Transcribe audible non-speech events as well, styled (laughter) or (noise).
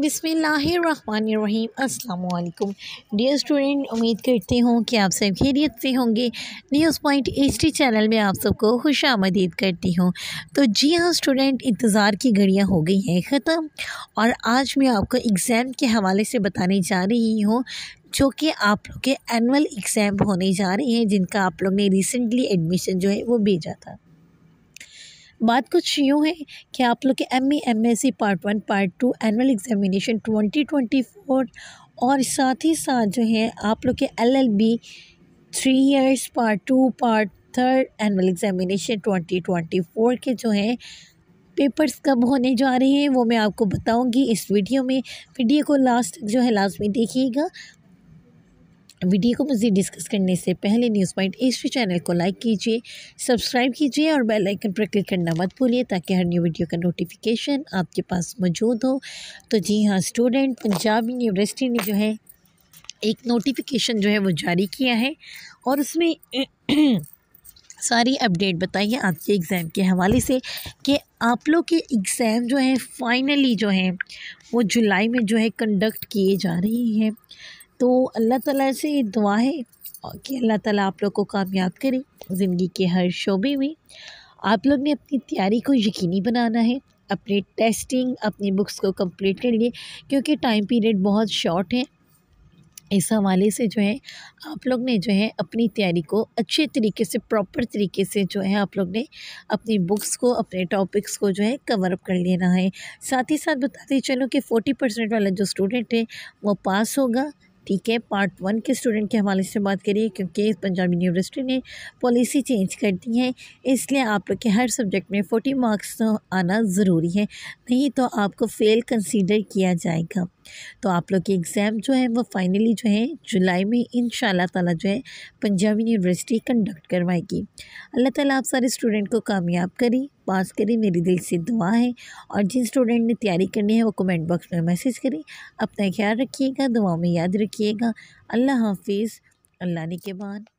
बिसमीम् अल्लाम dear student उम्मीद करती हूँ कि आप सब खैरियत से होंगे news point H T channel में आप सबको खुश आमदीद करती हूँ तो जी हाँ स्टूडेंट इंतज़ार की घड़ियाँ हो गई हैं ख़त्म और आज मैं आपको एग्ज़ाम के हवाले से बताने जा रही हूँ जो कि आप लोग के एनअल एग्ज़ाम होने जा रहे हैं जिनका आप लोग ने रिसेंटली एडमिशन जो है वो भेजा था बात कुछ यूँ है कि आप लोग के M E M S C part one part two annual examination twenty twenty four और साथ ही साथ जो है आप लोग के L L B three years part two part third annual examination twenty twenty four के जो हैं पेपर्स कब होने जा रहे हैं वो मैं आपको बताऊंगी इस वीडियो में वीडियो को लास्ट जो है लास्ट में देखिएगा वीडियो को मुझे डिस्कस करने से पहले न्यूज़ पॉइंट हिस्ट्री चैनल को लाइक कीजिए सब्सक्राइब कीजिए और बेल आइकन पर क्लिक करना मत भूलिए ताकि हर न्यू वीडियो का नोटिफिकेशन आपके पास मौजूद हो तो जी हाँ स्टूडेंट पंजाब यूनिवर्सिटी ने जो है एक नोटिफिकेशन जो है वो जारी किया है और उसमें (clears throat) सारी अपडेट बताई है आपके एग्ज़ाम के हवाले से कि आप लोग के एग्ज़ाम जो है फाइनली जो है वो जुलाई में जो है कंडक्ट किए जा रहे हैं तो अल्लाह ताला से ये दुआ है कि अल्लाह ताला आप लोग को कामयाब करे ज़िंदगी के हर शोबे में आप लोग ने अपनी तैयारी को यकीनी बनाना है अपने टेस्टिंग अपनी बुक्स को कंप्लीट कर लिए क्योंकि टाइम पीरियड बहुत शॉर्ट है इस हवाले से जो है आप लोग ने जो है अपनी तैयारी को अच्छे तरीके से प्रॉपर तरीके से जो है आप लोग ने अपनी बुक्स को अपने टॉपिक्स को जो है कवर अप कर लेना है साथ ही साथ बताते चलो कि फ़ोर्टी परसेंट वाला जो स्टूडेंट है वो पास होगा ठीक है पार्ट वन के स्टूडेंट के हवाले से बात करिए क्योंकि पंजाब यूनिवर्सिटी ने पॉलिसी चेंज कर दी है इसलिए आप लोग के हर सब्जेक्ट में फोर्टी मार्क्स तो आना ज़रूरी है नहीं तो आपको फेल कंसीडर किया जाएगा तो आप लोग के एग्ज़ाम जो है वो फाइनली जो है जुलाई में इन ताला जो है पंजाब यूनिवर्सिटी कंडक्ट करवाएगी अल्लाह ताला आप सारे स्टूडेंट को कामयाब करें पास करें मेरी दिल से दुआ है और जिन स्टूडेंट ने तैयारी करनी है वो कमेंट बॉक्स में मैसेज करें अपना ख्याल रखिएगा दुआ में याद रखिएगा अल्लाह हाफिज़ अल्लाह बाद